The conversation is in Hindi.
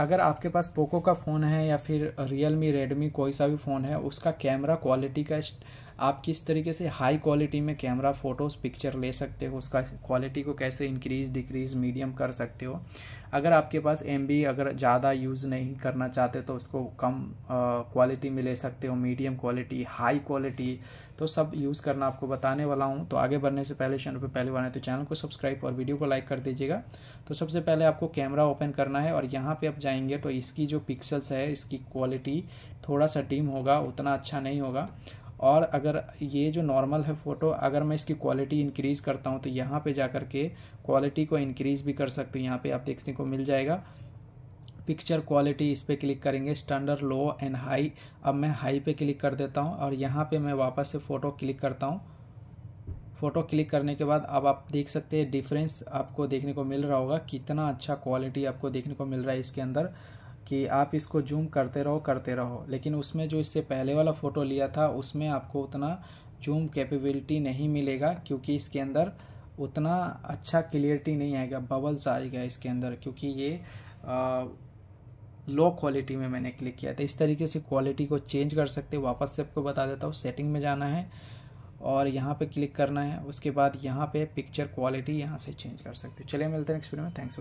अगर आपके पास पोको का फ़ोन है या फिर रियल मी रेडमी कोई सा भी फ़ोन है उसका कैमरा क्वालिटी का आप किस तरीके से हाई क्वालिटी में कैमरा फ़ोटोज़ पिक्चर ले सकते हो उसका क्वालिटी को कैसे इंक्रीज डिक्रीज मीडियम कर सकते हो अगर आपके पास एम अगर ज़्यादा यूज़ नहीं करना चाहते तो उसको कम क्वालिटी में ले सकते हो मीडियम क्वालिटी हाई क्वालिटी तो सब यूज़ करना आपको बताने वाला हूँ तो आगे बढ़ने से पहले चैनल पर पहले बार तो चैनल को सब्सक्राइब और वीडियो को लाइक कर दीजिएगा तो सबसे पहले आपको कैमरा ओपन करना है और यहाँ पर आप जाएंगे तो इसकी जो पिक्सल्स है इसकी क्वालिटी थोड़ा सा डीम होगा उतना अच्छा नहीं होगा और अगर ये जो नॉर्मल है फ़ोटो अगर मैं इसकी क्वालिटी इंक्रीज़ करता हूँ तो यहाँ पे जा कर के क्वालिटी को इंक्रीज़ भी कर सकते हो यहाँ पे आप देखने को मिल जाएगा पिक्चर क्वालिटी इस पर क्लिक करेंगे स्टैंडर्ड लो एंड हाई अब मैं हाई पे क्लिक कर देता हूँ और यहाँ पे मैं वापस से फ़ोटो क्लिक करता हूँ फ़ोटो क्लिक करने के बाद अब आप देख सकते हैं डिफरेंस आपको देखने को मिल रहा होगा कितना अच्छा क्वालिटी आपको देखने को मिल रहा है इसके अंदर कि आप इसको जूम करते रहो करते रहो लेकिन उसमें जो इससे पहले वाला फ़ोटो लिया था उसमें आपको उतना जूम कैपेबिलिटी नहीं मिलेगा क्योंकि इसके अंदर उतना अच्छा क्लियरिटी नहीं आएगा बबल्स आएगा इसके अंदर क्योंकि ये आ, लो क्वालिटी में मैंने क्लिक किया था इस तरीके से क्वालिटी को चेंज कर सकते वापस से आपको बता देता हूँ सेटिंग में जाना है और यहाँ पे क्लिक करना है उसके बाद यहाँ पे पिक्चर क्वालिटी यहाँ से चेंज कर सकते हो चलिए मिलते हैं नेक्स्ट वीडियो में थैंक्स